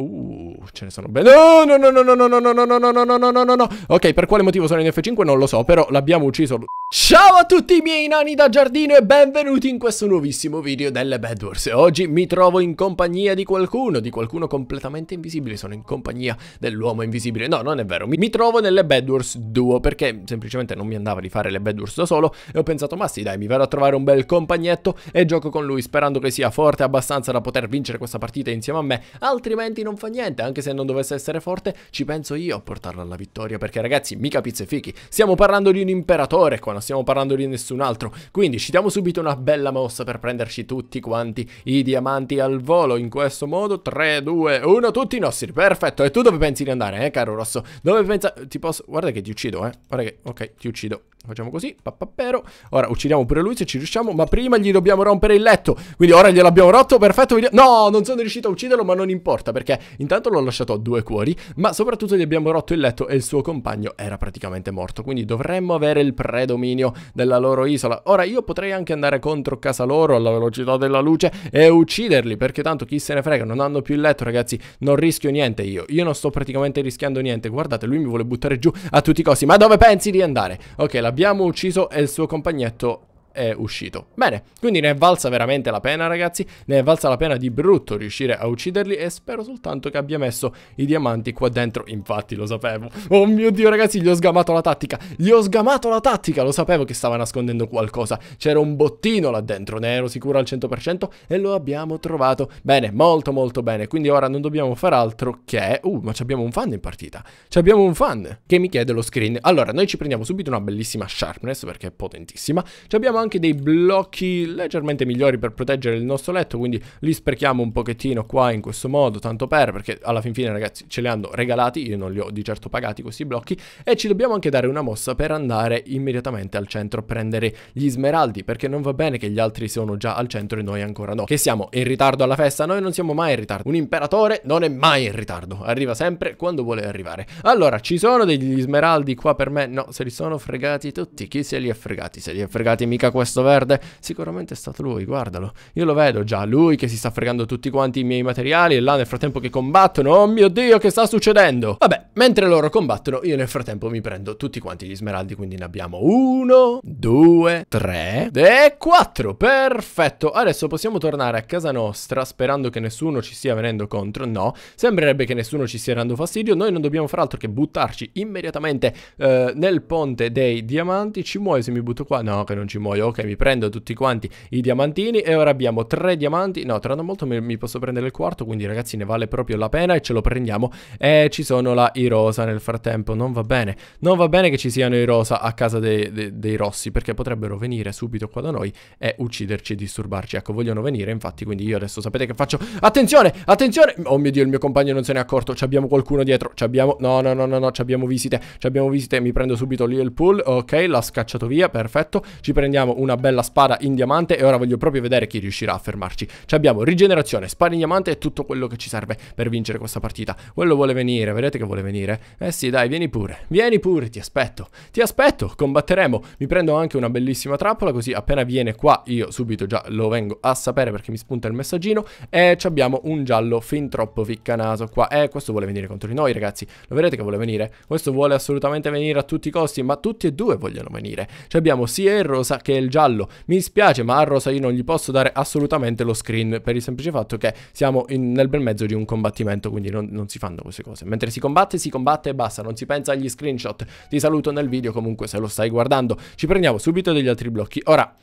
Ooh. ce ne sono ben... No, no, no, no, no, no, no, no, no, no, no, no, no, no, no, no, no. Ok, per quale motivo sono in F5 non lo so, però l'abbiamo ucciso. Ciao a tutti i miei nani da giardino e benvenuti in questo nuovissimo video delle Bad Wars. Oggi mi trovo in compagnia di qualcuno, di qualcuno completamente invisibile. Sono in compagnia dell'uomo invisibile. No, non è vero. Mi, mi trovo nelle Bad Wars duo perché semplicemente non mi andava di fare le Bad Wars da solo e ho pensato, ma sì, dai, mi vado a trovare un bel compagnetto e gioco con lui sperando che sia forte abbastanza da poter vincere questa partita insieme a me, altrimenti non fa niente, anche anche se non dovesse essere forte, ci penso io a portarlo alla vittoria, perché ragazzi, mica pizze fichi, stiamo parlando di un imperatore qua, non stiamo parlando di nessun altro, quindi ci diamo subito una bella mossa per prenderci tutti quanti i diamanti al volo, in questo modo, 3, 2, 1, tutti i nostri, perfetto, e tu dove pensi di andare, eh, caro Rosso? Dove pensa... ti posso... guarda che ti uccido, eh, guarda che... ok, ti uccido, Facciamo così, pappapero. Ora uccidiamo pure lui se ci riusciamo, ma prima gli dobbiamo rompere il letto. Quindi ora gliel'abbiamo rotto, perfetto. No, non sono riuscito a ucciderlo, ma non importa, perché intanto l'ho lasciato a due cuori, ma soprattutto gli abbiamo rotto il letto e il suo compagno era praticamente morto. Quindi dovremmo avere il predominio della loro isola. Ora io potrei anche andare contro casa loro alla velocità della luce e ucciderli, perché tanto chi se ne frega, non hanno più il letto, ragazzi. Non rischio niente io. Io non sto praticamente rischiando niente. Guardate, lui mi vuole buttare giù a tutti i costi. Ma dove pensi di andare? Ok, la abbiamo ucciso e il suo compagnetto è uscito. Bene, quindi ne è valsa veramente la pena ragazzi, ne è valsa la pena di brutto riuscire a ucciderli e spero soltanto che abbia messo i diamanti qua dentro, infatti lo sapevo. Oh mio Dio ragazzi, gli ho sgamato la tattica, gli ho sgamato la tattica, lo sapevo che stava nascondendo qualcosa, c'era un bottino là dentro, ne ero sicuro al 100% e lo abbiamo trovato. Bene, molto molto bene, quindi ora non dobbiamo far altro che... Uh, ma abbiamo un fan in partita, abbiamo un fan che mi chiede lo screen. Allora, noi ci prendiamo subito una bellissima sharpness perché è potentissima, abbiamo anche anche dei blocchi leggermente migliori per proteggere il nostro letto, quindi li sprechiamo un pochettino qua in questo modo, tanto per, perché alla fin fine ragazzi ce li hanno regalati, io non li ho di certo pagati questi blocchi, e ci dobbiamo anche dare una mossa per andare immediatamente al centro a prendere gli smeraldi, perché non va bene che gli altri siano già al centro e noi ancora no. Che siamo in ritardo alla festa? Noi non siamo mai in ritardo. Un imperatore non è mai in ritardo, arriva sempre quando vuole arrivare. Allora, ci sono degli smeraldi qua per me? No, se li sono fregati tutti, chi se li ha fregati? Se li ha fregati mica questo verde? Sicuramente è stato lui, guardalo. Io lo vedo già, lui che si sta fregando tutti quanti i miei materiali e là nel frattempo che combattono. Oh mio Dio, che sta succedendo? Vabbè, mentre loro combattono, io nel frattempo mi prendo tutti quanti gli smeraldi, quindi ne abbiamo uno, due, tre e quattro. Perfetto, adesso possiamo tornare a casa nostra sperando che nessuno ci stia venendo contro. No, sembrerebbe che nessuno ci stia dando fastidio. Noi non dobbiamo far altro che buttarci immediatamente eh, nel ponte dei diamanti. Ci muoio se mi butto qua? No, che non ci muoio ok mi prendo tutti quanti i diamantini e ora abbiamo tre diamanti, no tra non molto mi, mi, posso prendere il quarto quindi ragazzi ne vale proprio la pena e ce lo prendiamo e ci sono la rosa nel frattempo, non va bene, non va bene che ci siano i Rosa a casa dei, dei, dei Rossi perché potrebbero venire subito qua da noi e ucciderci e disturbarci, ecco vogliono venire infatti quindi io adesso sapete che faccio, attenzione, attenzione, oh mio dio il mio compagno non se ne è accorto, abbiamo qualcuno dietro, abbiamo, no no no no no, abbiamo visite, abbiamo visite, mi prendo subito lì il pool, ok l'ha scacciato via, perfetto, ci prendiamo una bella spada in diamante e ora voglio proprio vedere chi riuscirà a fermarci. Ci abbiamo rigenerazione, spada in diamante e tutto quello che ci serve per vincere questa partita. Quello vuole venire, vedete che vuole venire? Eh sì, dai, vieni pure, vieni pure, ti aspetto, ti aspetto, combatteremo. Mi prendo anche una bellissima trappola, così appena viene qua io subito già lo vengo a sapere perché mi spunta il messaggino. E ci abbiamo un giallo fin troppo ficcanaso qua. Eh, questo vuole venire contro di noi, ragazzi. Lo vedete che vuole venire? Questo vuole assolutamente venire a tutti i costi, ma tutti e due vogliono venire. Ci abbiamo sia il rosa che che è il giallo. Mi spiace, ma a rosa io non gli posso dare assolutamente lo screen per il semplice fatto che siamo in, nel bel mezzo di un combattimento, quindi non, non si fanno queste cose. Mentre si combatte, si combatte e basta, non si pensa agli screenshot. Ti saluto nel video comunque se lo stai guardando. Ci prendiamo subito degli altri blocchi. Ora...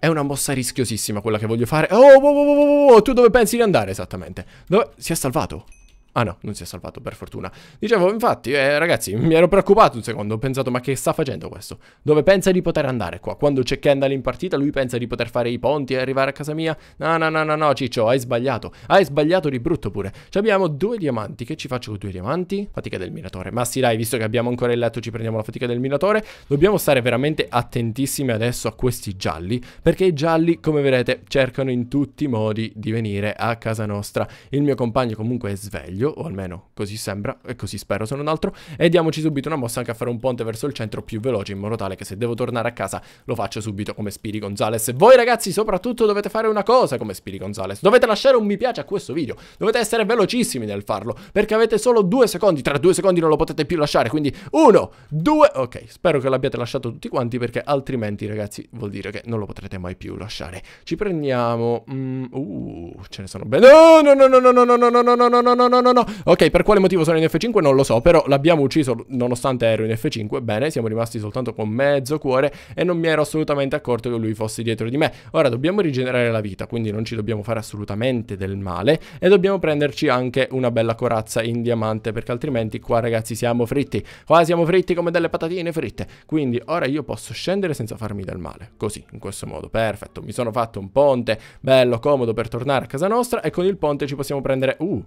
È una mossa rischiosissima quella che voglio fare. Oh, oh, oh, oh, oh, oh, oh tu dove pensi di andare esattamente? Dove? Si è salvato. Ah no, non si è salvato, per fortuna. Dicevo, infatti, eh, ragazzi, mi ero preoccupato un secondo, ho pensato, ma che sta facendo questo? Dove pensa di poter andare qua? Quando c'è Kendall in partita, lui pensa di poter fare i ponti e arrivare a casa mia? No, no, no, no, no, Ciccio, hai sbagliato. Hai sbagliato di brutto pure. Ci abbiamo due diamanti, che ci faccio con due diamanti? Fatica del minatore. Ma sì, dai, visto che abbiamo ancora il letto, ci prendiamo la fatica del minatore. Dobbiamo stare veramente attentissimi adesso a questi gialli, perché i gialli, come vedete, cercano in tutti i modi di venire a casa nostra. Il mio compagno comunque è sveglio meglio, o almeno così sembra, e così spero se non altro, e diamoci subito una mossa anche a fare un ponte verso il centro più veloce, in modo tale che se devo tornare a casa lo faccio subito come Spiri Gonzales. E Voi ragazzi soprattutto dovete fare una cosa come Spiri Gonzales, dovete lasciare un mi piace a questo video, dovete essere velocissimi nel farlo, perché avete solo due secondi, tra due secondi non lo potete più lasciare, quindi uno, due, ok, spero che l'abbiate lasciato tutti quanti, perché altrimenti ragazzi vuol dire che non lo potrete mai più lasciare. Ci prendiamo, mm, uh, ce ne sono bene, no, no, no, no, no, no, no, no, no, no, no, no, no, no, no, no. Ok, per quale motivo sono in F5 non lo so, però l'abbiamo ucciso nonostante ero in F5. Bene, siamo rimasti soltanto con mezzo cuore e non mi ero assolutamente accorto che lui fosse dietro di me. Ora dobbiamo rigenerare la vita, quindi non ci dobbiamo fare assolutamente del male e dobbiamo prenderci anche una bella corazza in diamante perché altrimenti qua ragazzi siamo fritti. Qua siamo fritti come delle patatine fritte. Quindi ora io posso scendere senza farmi del male. Così, in questo modo. Perfetto. Mi sono fatto un ponte bello comodo per tornare a casa nostra e con il ponte ci possiamo prendere... Uh,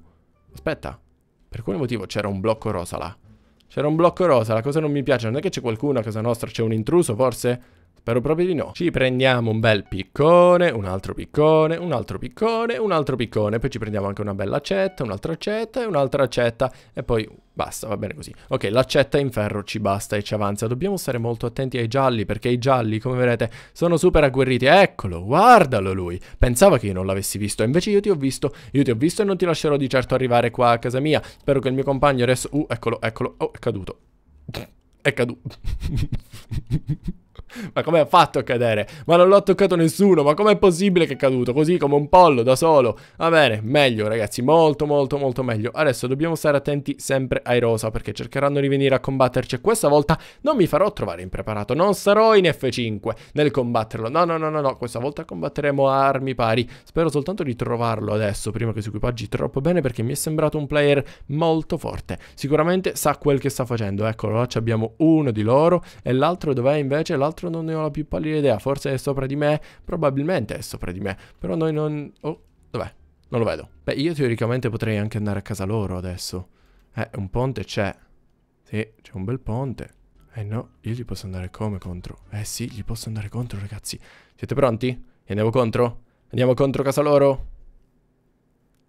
Aspetta. Per quale motivo c'era un blocco rosa là? C'era un blocco rosa, la cosa non mi piace. Non è che c'è qualcuno a casa nostra, c'è un intruso forse? Spero proprio di no. Ci prendiamo un bel piccone, un altro piccone, un altro piccone, un altro piccone. Poi ci prendiamo anche una bella accetta, un'altra accetta e un'altra accetta. E poi basta, va bene così. Ok, l'accetta in ferro ci basta e ci avanza. Dobbiamo stare molto attenti ai gialli perché i gialli, come vedete, sono super agguerriti. Eccolo, guardalo lui. Pensava che io non l'avessi visto, invece io ti ho visto. Io ti ho visto e non ti lascerò di certo arrivare qua a casa mia. Spero che il mio compagno adesso... Uh, eccolo, eccolo. Oh, è caduto. È caduto. ma come ha fatto a cadere? Ma non l'ho toccato nessuno, ma com'è possibile che è caduto? Così come un pollo da solo. Va bene, meglio ragazzi, molto molto molto meglio. Adesso dobbiamo stare attenti sempre ai rosa perché cercheranno di venire a combatterci e questa volta non mi farò trovare impreparato, non sarò in F5 nel combatterlo. No, no, no, no, no, questa volta combatteremo a armi pari. Spero soltanto di trovarlo adesso prima che si equipaggi troppo bene perché mi è sembrato un player molto forte. Sicuramente sa quel che sta facendo. Eccolo, là abbiamo uno di loro e l'altro dov'è invece? L'altro altro non ne ho la più pallida idea. Forse è sopra di me, probabilmente è sopra di me. Però noi non... Oh, dov'è? Non lo vedo. Beh, io teoricamente potrei anche andare a casa loro adesso. Eh, un ponte c'è. Sì, c'è un bel ponte. Eh no, io gli posso andare come contro? Eh sì, gli posso andare contro, ragazzi. Siete pronti? Andiamo contro? Andiamo contro casa loro?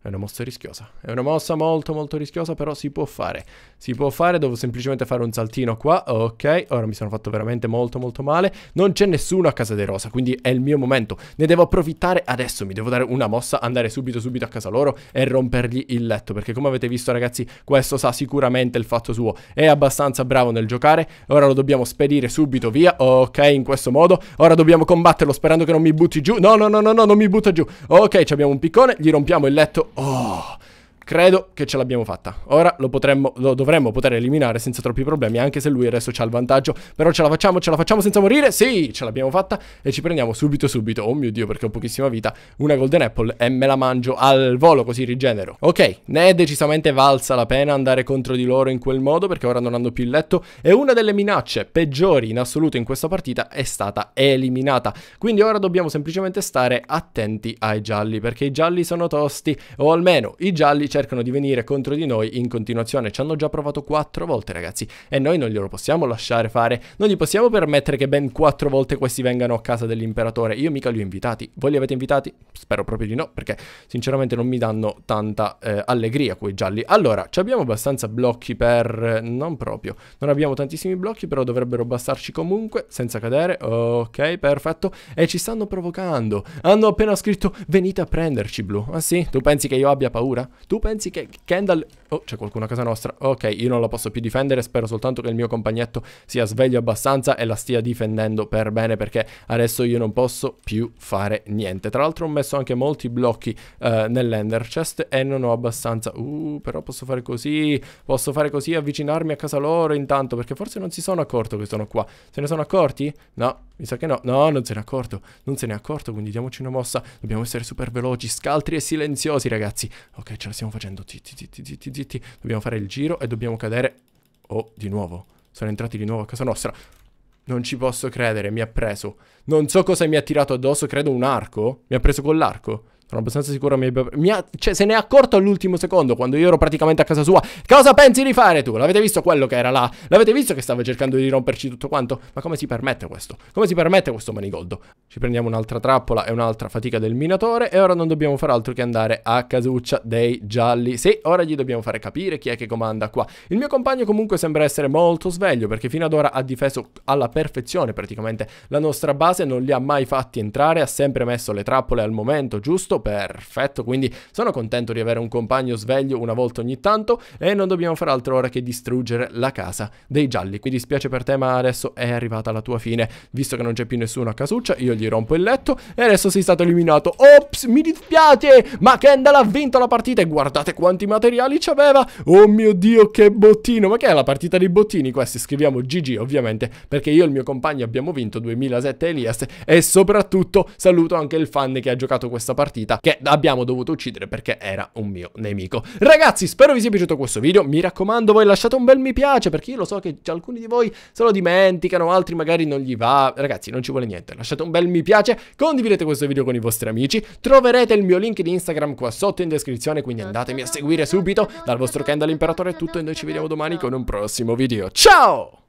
È una mossa rischiosa. È una mossa molto molto rischiosa, però si può fare. Si può fare, devo semplicemente fare un saltino qua. Ok, ora mi sono fatto veramente molto molto male. Non c'è nessuno a casa dei Rosa, quindi è il mio momento. Ne devo approfittare adesso, mi devo dare una mossa, andare subito subito a casa loro e rompergli il letto. Perché come avete visto ragazzi, questo sa sicuramente il fatto suo. È abbastanza bravo nel giocare. Ora lo dobbiamo spedire subito via. Ok, in questo modo. Ora dobbiamo combatterlo sperando che non mi butti giù. No, no, no, no, no, non mi butta giù. Ok, abbiamo un piccone, gli rompiamo il letto oh, Credo che ce l'abbiamo fatta. Ora lo, potremmo, lo dovremmo poter eliminare senza troppi problemi, anche se lui adesso ha il vantaggio. Però ce la facciamo, ce la facciamo senza morire? Sì, ce l'abbiamo fatta e ci prendiamo subito subito. Oh mio Dio, perché ho pochissima vita. Una Golden Apple e me la mangio al volo, così rigenero. Ok, ne è decisamente valsa la pena andare contro di loro in quel modo, perché ora non hanno più il letto. E una delle minacce peggiori in assoluto in questa partita è stata eliminata. Quindi ora dobbiamo semplicemente stare attenti ai gialli, perché i gialli sono tosti, o almeno i gialli cercano di venire contro di noi in continuazione. Ci hanno già provato quattro volte, ragazzi, e noi non glielo possiamo lasciare fare. Non gli possiamo permettere che ben quattro volte questi vengano a casa dell'imperatore. Io mica li ho invitati. Voi li avete invitati? Spero proprio di no, perché sinceramente non mi danno tanta eh, allegria quei gialli. Allora, abbiamo abbastanza blocchi per... Eh, non proprio. Non abbiamo tantissimi blocchi, però dovrebbero bastarci comunque, senza cadere. Ok, perfetto. E ci stanno provocando. Hanno appena scritto, venite a prenderci, blu. Ah sì? Tu pensi che io abbia paura? Tu pensi che Kendall... Oh, c'è qualcuno a casa nostra. Ok, io non la posso più difendere, spero soltanto che il mio compagnetto sia sveglio abbastanza e la stia difendendo per bene perché adesso io non posso più fare niente. Tra l'altro ho messo anche molti blocchi eh, nell'ender chest e non ho abbastanza... Uh, però posso fare così, posso fare così, avvicinarmi a casa loro intanto perché forse non si sono accorto che sono qua. Se ne sono accorti? No, mi sa che no. No, non se n'è accorto. Non se n'è accorto, quindi diamoci una mossa. Dobbiamo essere super veloci, scaltri e silenziosi, ragazzi. Ok, ce la stiamo facendo. Zitti, zitti, zitti, zitti. Dobbiamo fare il giro e dobbiamo cadere. Oh, di nuovo. Sono entrati di nuovo a casa nostra. Non ci posso credere, mi ha preso. Non so cosa mi ha tirato addosso, credo un arco. Mi ha preso con l'arco. Sono abbastanza sicuro mi Mi ha... cioè, se ne è accorto all'ultimo secondo, quando io ero praticamente a casa sua. Cosa pensi di fare tu? L'avete visto quello che era là? L'avete visto che stava cercando di romperci tutto quanto? Ma come si permette questo? Come si permette questo manigoldo? Ci prendiamo un'altra trappola e un'altra fatica del minatore e ora non dobbiamo fare altro che andare a casuccia dei gialli. Sì, ora gli dobbiamo fare capire chi è che comanda qua. Il mio compagno comunque sembra essere molto sveglio perché fino ad ora ha difeso alla perfezione praticamente la nostra base, non li ha mai fatti entrare, ha sempre messo le trappole al momento giusto perfetto, quindi sono contento di avere un compagno sveglio una volta ogni tanto e non dobbiamo fare altro ora che distruggere la casa dei gialli. Mi dispiace per te ma adesso è arrivata la tua fine, visto che non c'è più nessuno a casuccia, io gli rompo il letto e adesso sei stato eliminato. Ops, mi dispiace, ma Kendall ha vinto la partita e guardate quanti materiali c'aveva. Oh mio Dio, che bottino, ma che è la partita dei bottini? Questi scriviamo GG ovviamente, perché io e il mio compagno abbiamo vinto 2007 Elias e soprattutto saluto anche il fan che ha giocato questa partita pianeta che abbiamo dovuto uccidere perché era un mio nemico. Ragazzi, spero vi sia piaciuto questo video. Mi raccomando, voi lasciate un bel mi piace perché io lo so che alcuni di voi se lo dimenticano, altri magari non gli va. Ragazzi, non ci vuole niente. Lasciate un bel mi piace, condividete questo video con i vostri amici. Troverete il mio link di Instagram qua sotto in descrizione, quindi andatemi a seguire subito. Dal vostro Kendall Imperatore è tutto e noi ci vediamo domani con un prossimo video. Ciao!